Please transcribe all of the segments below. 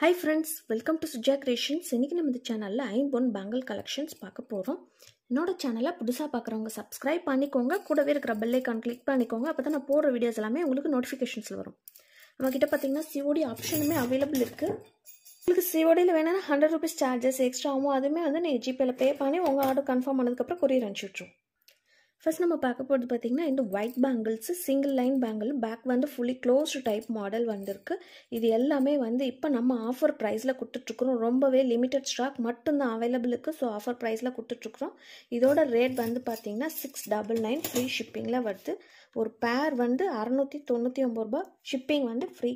hi friends welcome to Suja creations இன்றைக்கி நம்ம இந்த சேனலில் ஐம்பொன் பேங்கிள் கலெக்ஷன்ஸ் பார்க்க போகிறோம் என்னோடய சேனலை புதுசாக பார்க்குறவங்க சப்ஸ்கிரைப் பண்ணிக்கோங்க கூடவே இருக்கிற பெல்லைக்கான் கிளிக் பண்ணிக்கோங்க அப்போ தான் நான் போடுற வீடியோஸ் எல்லாமே உங்களுக்கு நோட்டிஃபிகேஷன்ஸில் வரும் நம்மக்கிட்ட பார்த்திங்கன்னா சிஓடி ஆப்ஷனுமே அவைலபிள் இருக்குது உங்களுக்கு சிஓடியில் வேணும்னா ஹண்ட்ரட் ருபீஸ் சார்ஜஸ் எக்ஸ்ட்ரா ஆகும் அதுவுமே வந்து நீங்கள் ஜிபேயில் பே பண்ணி உங்கள் ஆர்டர் கன்ஃபார்ம் ஆனதுக்கப்புறம் கொரியர் அனுப்பிச்சி ஃபஸ்ட் நம்ம பார்க்க போகிறது பார்த்திங்கன்னா இந்த white bangles single line bangle pack வந்து ஃபுல்லி க்ளோஸ்டு டைப் மாடல் வந்திருக்கு இது எல்லாமே வந்து இப்போ நம்ம ஆஃபர் ப்ரைஸில் கொடுத்துட்ருக்குறோம் ரொம்பவே லிமிட்டட் ஸ்டாக் மட்டும்தான் அவைலபிளுக்கு ஸோ ஆஃபர் ப்ரைஸில் கொடுத்துட்ருக்குறோம் இதோட ரேட் வந்து பார்த்திங்கன்னா சிக்ஸ் டபுள் நைன் ஃப்ரீ ஷிப்பிங்கில் வருது ஒரு பேர் வந்து அறநூற்றி தொண்ணூற்றி ஒம்பது ரூபா ஷிப்பிங் வந்து ஃப்ரீ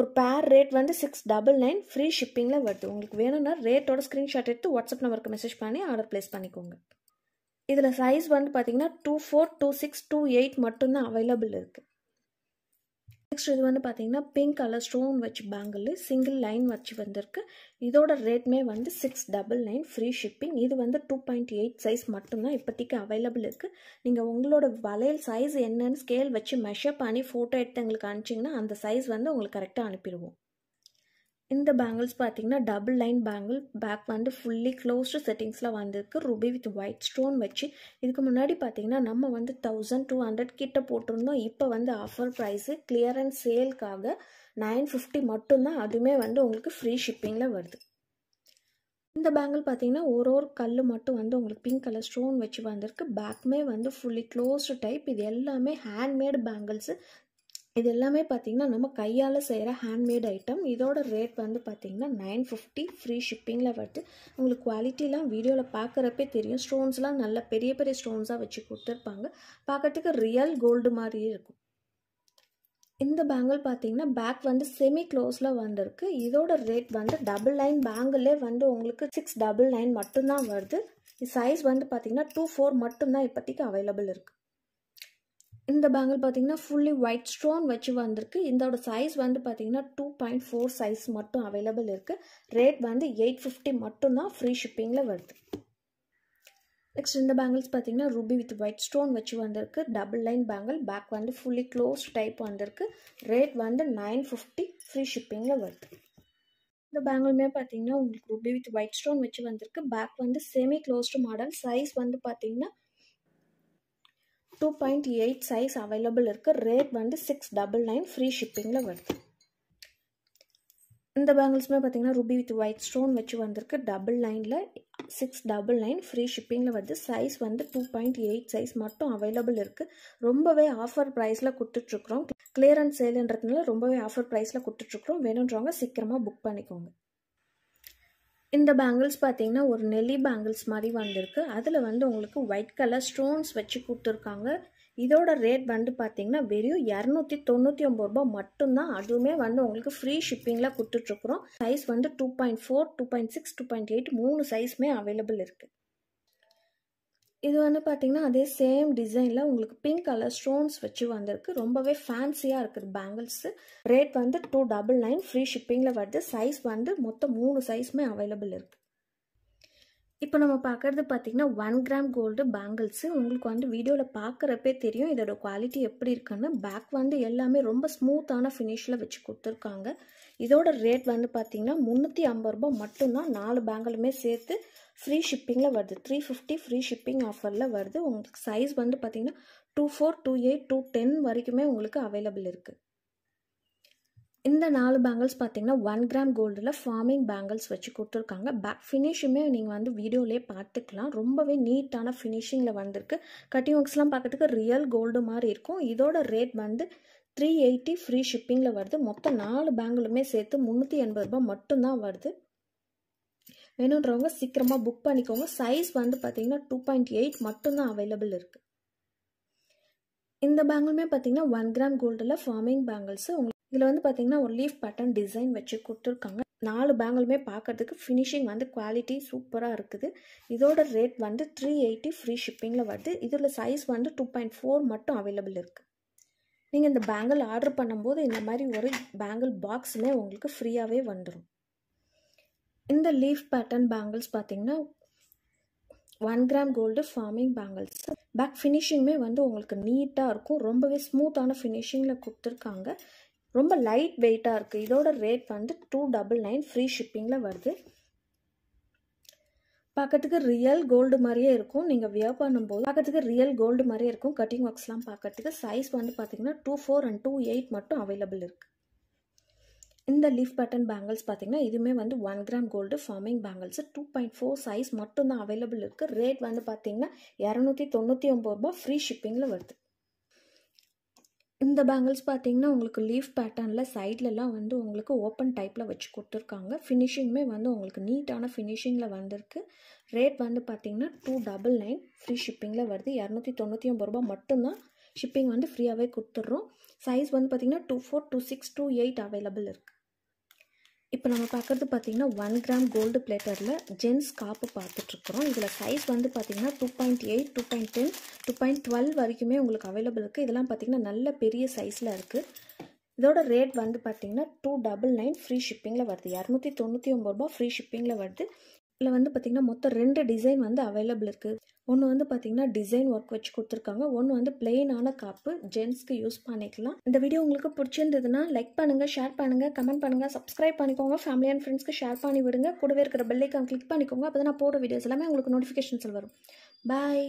ஒரு பேர் ரேட் வந்து சிக்ஸ் டபுள் நைன் ஃப்ரீ ஷிப்பிங்கில் வருது உங்களுக்கு வேணும்னா ரேட்டோட ஸ்க்ரீன்ஷாட் எடுத்து வாட்ஸ்அப் நம்பருக்கு மெசேஜ் பண்ணி ஆர்டர் ப்ளேஸ் பண்ணிக்கோங்க இதில் சைஸ் வந்து பார்த்தீங்கன்னா two four two six two eight மட்டும்தான் அவைலபிள் இருக்குது நெக்ஸ்ட் இது வந்து பார்த்தீங்கன்னா பிங்க் கலர் ஸ்டோன் வச்சு பேங்கிள் சிங்கிள் லைன் வச்சு வந்திருக்கு இதோட ரேட்மே வந்து six double nine free shipping இது வந்து டூ பாயிண்ட் எயிட் சைஸ் மட்டும்தான் இப்போதைக்கு அவைலபிள் இருக்குது நீங்கள் உங்களோட வளையல் சைஸ் என்னன்னு ஸ்கேல் வச்சு மெஷர் பண்ணி ஃபோட்டோ எடுத்து எங்களுக்கு அனுப்பிச்சிங்கன்னா அந்த சைஸ் வந்து உங்களுக்கு கரெக்டாக அனுப்பிடுவோம் இந்த பேங்கிள்ஸ் பார்த்தீங்கன்னா டபுள் லைன் பேங்கிள் பேக் வந்து ஃபுல்லி க்ளோஸ்டு செட்டிங்ஸில் வந்திருக்கு ருபி வித் ஒயிட் ஸ்டோன் வச்சு இதுக்கு முன்னாடி பார்த்தீங்கன்னா நம்ம வந்து தௌசண்ட் டூ ஹண்ட்ரட் கிட்ட போட்டிருந்தோம் இப்போ வந்து ஆஃபர் ப்ரைஸு கிளியரன்ஸ் சேலுக்காக நைன் ஃபிஃப்டி மட்டும்தான் அதுவுமே வந்து உங்களுக்கு ஃப்ரீ ஷிப்பிங்கில் வருது இந்த பேங்கிள் பார்த்தீங்கன்னா ஒரு ஒரு கல் மட்டும் வந்து உங்களுக்கு பிங்க் கலர் ஸ்டோன் வச்சு வந்திருக்கு பேக்குமே வந்து ஃபுல்லி க்ளோஸ்டு டைப் இது எல்லாமே ஹேண்ட்மேடு பேங்கிள்ஸு இது எல்லாமே பார்த்தீங்கன்னா நம்ம கையால் செய்கிற ஹேண்ட்மேட் ஐட்டம் இதோட ரேட் வந்து பார்த்திங்கன்னா நைன் ஃபிஃப்டி ஃப்ரீ ஷிப்பிங்கில் வருது உங்களுக்கு குவாலிட்டிலாம் வீடியோவில் பார்க்குறப்பே தெரியும் ஸ்டோன்ஸ்லாம் நல்ல பெரிய பெரிய ஸ்டோன்ஸாக வச்சு கொடுத்துருப்பாங்க பார்க்கறதுக்கு ரியல் கோல்டு மாதிரியே இருக்கும் இந்த பேங்கிள் பார்த்தீங்கன்னா பேக் வந்து செமி க்ளோஸில் வந்திருக்கு இதோட ரேட் வந்து டபுள் நைன் பேங்கிளே வந்து உங்களுக்கு சிக்ஸ் டபுள் நைன் மட்டும்தான் வருது சைஸ் வந்து பார்த்தீங்கன்னா டூ ஃபோர் மட்டும்தான் இப்போதைக்கு அவைலபிள் இருக்குது இந்த பேங்கிள் பார்த்தீங்கன்னா ஃபுல்லி ஒயிட் ஸ்டோன் வச்சு வந்திருக்கு இதோட சைஸ் வந்து பார்த்தீங்கன்னா டூ பாயிண்ட் ஃபோர் சைஸ் மட்டும் அவைலபிள் இருக்குது ரேட் வந்து எயிட் ஃபிஃப்டி மட்டும்தான் ஃப்ரீ ஷிப்பிங்கில் வருது நெக்ஸ்ட் இந்த பேங்கிள்ஸ் பார்த்தீங்கன்னா ரூபி வித் ஒயிட் ஸ்டோன் வச்சு வந்திருக்கு டபுள் லைன் பேங்கிள் பேக் வந்து ஃபுல்லி க்ளோஸ் டைப் வந்திருக்கு ரேட் வந்து நைன் ஃபிஃப்டி ஃப்ரீ ஷிப்பிங்கில் வருது இந்த பேங்கிள்மே பார்த்தீங்கன்னா உங்களுக்கு ரூபி வித் ஒயிட் ஸ்டோன் வச்சு வந்திருக்கு பேக் வந்து செமி க்ளோஸ்டு மாடல் சைஸ் வந்து பார்த்தீங்கன்னா two point eight size available இருக்குது ரேட் வந்து சிக்ஸ் டபுள் நைன் ஃப்ரீ ஷிப்பிங்கில் வருது இந்த பேங்கிள்ஸுமே பார்த்தீங்கன்னா ருபி வித் ஒயிட் ஸ்டோன் வச்சு வந்திருக்கு டபுள் நைனில் சிக்ஸ் டபுள் நைன் ஃப்ரீ ஷிப்பிங்கில் வந்து சைஸ் வந்து டூ பாயிண்ட் எயிட் சைஸ் மட்டும் அவைலபிள் இருக்குது ரொம்பவே ஆஃபர் ப்ரைஸில் கொடுத்துட்ருக்குறோம் கிளியரன்ஸ் சேலுன்றதுனால ரொம்பவே ஆஃபர் ப்ரைஸில் கொடுத்துட்ருக்குறோம் வேணுன்றவங்க சீக்கிரமாக புக் பண்ணிக்கோங்க இந்த பேங்கிள்ஸ் பார்த்தீங்கன்னா ஒரு நெல்லி பேங்கிள்ஸ் மாதிரி வந்திருக்கு அதில் வந்து உங்களுக்கு ஒயிட் கலர் ஸ்டோன்ஸ் வச்சு கொடுத்துருக்காங்க இதோட ரேட் வந்து பார்த்தீங்கன்னா வெறும் இரநூத்தி தொண்ணூற்றி ஒம்பது ரூபா மட்டும்தான் அதுவுமே வந்து உங்களுக்கு ஃப்ரீ ஷிப்பிங்கில் கொடுத்துட்ருக்குறோம் சைஸ் வந்து two point four two point six two point eight மூணு சைஸுமே அவைலபிள் இருக்குது இது வந்து பார்த்தீங்கன்னா அதே சேம் டிசைனில் உங்களுக்கு பிங்க் கலர் ஸ்டோன்ஸ் வச்சு வந்திருக்கு ரொம்பவே ஃபேன்சியாக இருக்குது பேங்கிள்ஸு ரேட் வந்து டூ டபுள் நைன் ஃப்ரீ ஷிப்பிங்கில் வருது சைஸ் வந்து மொத்தம் மூணு சைஸுமே அவைலபிள் இருக்குது இப்போ நம்ம பார்க்குறது பார்த்திங்கன்னா ஒன் கிராம் கோல்டு பேங்கிள்ஸு உங்களுக்கு வந்து வீடியோவில் பார்க்குறப்பே தெரியும் இதோட குவாலிட்டி எப்படி இருக்குன்னு பேக் வந்து எல்லாமே ரொம்ப ஸ்மூத்தான ஃபினிஷில் வச்சு கொடுத்துருக்காங்க இதோட ரேட் வந்து பார்த்திங்கன்னா முந்நூற்றி ஐம்பது ரூபா மட்டும்தான் நாலு பேங்கிளுமே சேர்த்து ஃப்ரீ ஷிப்பிங்கில் வருது த்ரீ ஃபிஃப்டி ஃப்ரீ ஷிப்பிங் ஆஃபரில் வருது உங்களுக்கு சைஸ் வந்து பார்த்திங்கன்னா two four two eight two ten வரைக்குமே உங்களுக்கு அவைலபிள் இருக்குது இந்த நாலு பேங்கிள்ஸ் பார்த்தீங்கன்னா ஒன் கிராம் கோல்டில் ஃபார்மிங் பேங்கிள்ஸ் வச்சு கொடுத்துருக்காங்க பேக் ஃபினிஷுமே நீங்கள் வந்து வீடியோலேயே பார்த்துக்கலாம் ரொம்பவே நீட்டான ஃபினிஷிங்கில் வந்திருக்கு கட்டிங் ஒர்க்ஸ்லாம் பார்க்கறதுக்கு ரியல் கோல்டு மாதிரி இருக்கும் இதோட ரேட் வந்து த்ரீ எயிட்டி ஃப்ரீ ஷிப்பிங்கில் வருது மொத்தம் நாலு பேங்கிளுமே சேர்த்து முந்நூற்றி எண்பது ரூபா மட்டும்தான் வருது வேணுன்றவங்க சீக்கிரமாக புக் பண்ணிக்கோங்க சைஸ் வந்து பார்த்தீங்கன்னா டூ பாயிண்ட் எயிட் மட்டும்தான் அவைலபிள் இருக்குது இந்த பேங்கிளுமே பார்த்தீங்கன்னா ஒன் கிராம் கோல்டில் ஃபார்மிங் பேங்கிள்ஸு உங்களுக்கு இதில் வந்து பார்த்தீங்கன்னா ஒரு லீஃப் பேட்டர்ன் டிசைன் வச்சு கொடுத்துருக்காங்க நாலு பேங்கிளுமே பார்க்குறதுக்கு ஃபினிஷிங் வந்து குவாலிட்டி சூப்பராக இருக்குது இதோட ரேட் வந்து த்ரீ எயிட்டி ஃப்ரீ ஷிப்பிங்கில் வருது இதில் சைஸ் வந்து டூ பாயிண்ட் ஃபோர் மட்டும் அவைலபிள் இருக்குது நீங்கள் இந்த பேங்கிள் ஆர்டர் பண்ணும்போது இந்த மாதிரி ஒரு பேங்கிள் பாக்ஸுமே உங்களுக்கு ஃப்ரீயாகவே வந்துடும் இந்த லீஃப் பேட்டர்ன் பேங்கிள்ஸ் பார்த்தீங்கன்னா one gram gold forming bangles pack ஃபினிஷிங்குமே வந்து உங்களுக்கு நீட்டாக இருக்கும் ரொம்பவே ஸ்மூத்தான ஃபினிஷிங்கில் கொடுத்துருக்காங்க ரொம்ப லைட் வெயிட்டாக இருக்குது இதோட ரேட் வந்து டூ டபுள் நைன் ஃப்ரீ ஷிப்பிங்கில் வருது பார்க்கறதுக்கு ரியல் கோல்டு மாதிரியே இருக்கும் நீங்கள் வியர் பண்ணும்போது பார்க்கறதுக்கு ரியல் கோல்டு மாதிரியே இருக்கும் கட்டிங் ஒர்க்ஸ்லாம் பார்க்கறதுக்கு சைஸ் வந்து பார்த்திங்கன்னா two four and two eight மட்டும் அவைலபிள் இருக்குது இந்த லீஃப் பட்டன் பேங்கிள்ஸ் பார்த்தீங்கன்னா இதுவுமே வந்து one gram gold forming bangles two point four size மட்டும்தான் அவைலபிள் இருக்குது ரேட் வந்து பார்த்தீங்கன்னா இரநூத்தி தொண்ணூற்றி ஒம்பது ரூபா ஃப்ரீ ஷிப்பிங்கில் வருது இந்த பேங்கிள்ஸ் பார்த்தீங்கன்னா உங்களுக்கு லீஃப் பேட்டர்னில் சைட்லலாம் வந்து உங்களுக்கு ஓப்பன் டைப்பில் வச்சு கொடுத்துருக்காங்க ஃபினிஷிங்குமே வந்து உங்களுக்கு நீட்டான ஃபினிஷிங்கில் வந்திருக்கு ரேட் வந்து பார்த்திங்கன்னா டூ டபுள் நைன் ஃப்ரீ ஷிப்பிங்கில் வருது இரநூத்தி தொண்ணூற்றி ஒம்பது ரூபா மட்டும்தான் ஷிப்பிங் வந்து ஃப்ரீயாகவே கொடுத்துட்றோம் சைஸ் வந்து பார்த்திங்கன்னா two four two six two eight available இருக்குது இப்போ நம்ம பார்க்குறது பார்த்திங்கன்னா ஒன் கிராம் கோல்டு பிளேட்டரில் ஜென்ஸ் காப்பு பார்த்துட்ருக்குறோம் இதில் சைஸ் வந்து பார்த்திங்கன்னா two point eight two point ten two point twelve வரைக்குமே உங்களுக்கு அவைலபிள் இருக்குது இதெல்லாம் பார்த்திங்கன்னா நல்ல பெரிய சைஸில் இருக்குது இதோட ரேட் வந்து பார்த்திங்கன்னா டூ டபுள் நைன் ஃப்ரீ ஷிப்பிங்கில் வருது இரநூத்தி தொண்ணூற்றி ஒம்பது ரூபா ஃப்ரீ ஷிப்பிங்கில் வருது இதில் வந்து பார்த்திங்கன்னா மொத்தம் ரெண்டு டிசைன் வந்து அவைலபிள் இருக்குது ஒன்று வந்து பார்த்திங்கன்னா டிசைன் ஒர்க் வச்சு கொடுத்துருக்காங்க ஒன்று வந்து பிளெயினான காப்பு ஜென்ஸ்க்கு யூஸ் பண்ணிக்கலாம் இந்த வீடியோ உங்களுக்கு பிடிச்சிருந்ததுன்னா லைக் பண்ணுங்கள் ஷேர் பண்ணுங்கள் கமெண்ட் பண்ணுங்கள் சப்ஸ்கிரைப் பண்ணிக்கோங்க ஃபேமிலி அண்ட் ஃப்ரெண்ட்ஸ்க்கு ஷேர் பண்ணி விடுங்க கூடவே இருக்கிற பெல்லைக்கான் கிளிக் பண்ணிக்கோங்க அப்போ தான் நான் போடுற வீடியோஸ் எல்லாமே உங்களுக்கு நோட்டிஃபிகேஷன்ஸில் வரும் பாய்